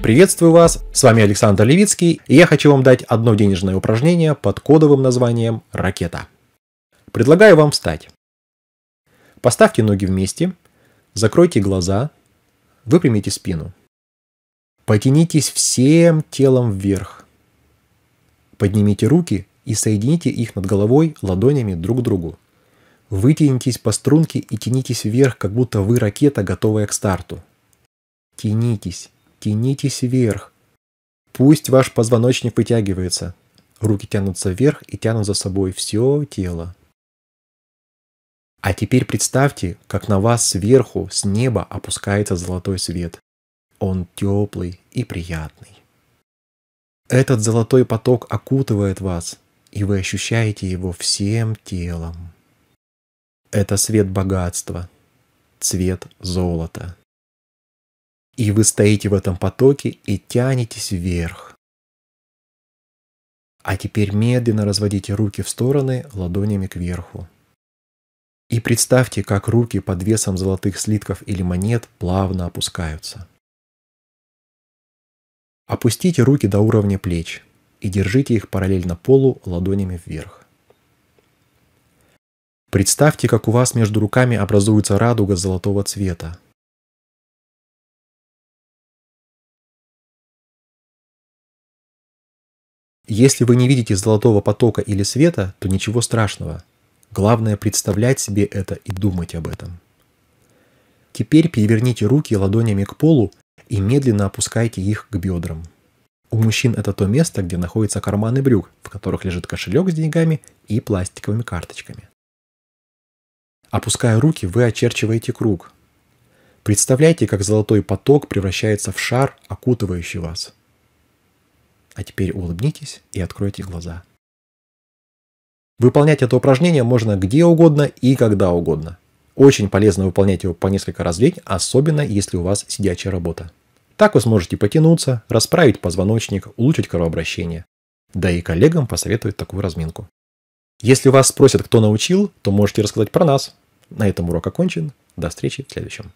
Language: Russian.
Приветствую вас, с вами Александр Левицкий, и я хочу вам дать одно денежное упражнение под кодовым названием «Ракета». Предлагаю вам встать. Поставьте ноги вместе, закройте глаза, выпрямите спину. Потянитесь всем телом вверх. Поднимите руки и соедините их над головой ладонями друг к другу. Вытянитесь по струнке и тянитесь вверх, как будто вы ракета, готовая к старту. Тянитесь, тянитесь вверх. Пусть ваш позвоночник вытягивается. Руки тянутся вверх и тянут за собой все тело. А теперь представьте, как на вас сверху, с неба опускается золотой свет. Он теплый и приятный. Этот золотой поток окутывает вас, и вы ощущаете его всем телом. Это свет богатства, цвет золота. И вы стоите в этом потоке и тянетесь вверх. А теперь медленно разводите руки в стороны ладонями кверху. И представьте, как руки под весом золотых слитков или монет плавно опускаются. Опустите руки до уровня плеч и держите их параллельно полу ладонями вверх. Представьте, как у вас между руками образуется радуга золотого цвета. Если вы не видите золотого потока или света, то ничего страшного. Главное представлять себе это и думать об этом. Теперь переверните руки ладонями к полу и медленно опускайте их к бедрам. У мужчин это то место, где находятся карманы брюк, в которых лежит кошелек с деньгами и пластиковыми карточками. Опуская руки, вы очерчиваете круг. Представляете, как золотой поток превращается в шар, окутывающий вас. А теперь улыбнитесь и откройте глаза. Выполнять это упражнение можно где угодно и когда угодно. Очень полезно выполнять его по несколько раз в день, особенно если у вас сидячая работа. Так вы сможете потянуться, расправить позвоночник, улучшить кровообращение. Да и коллегам посоветовать такую разминку. Если вас спросят, кто научил, то можете рассказать про нас. На этом урок окончен. До встречи в следующем.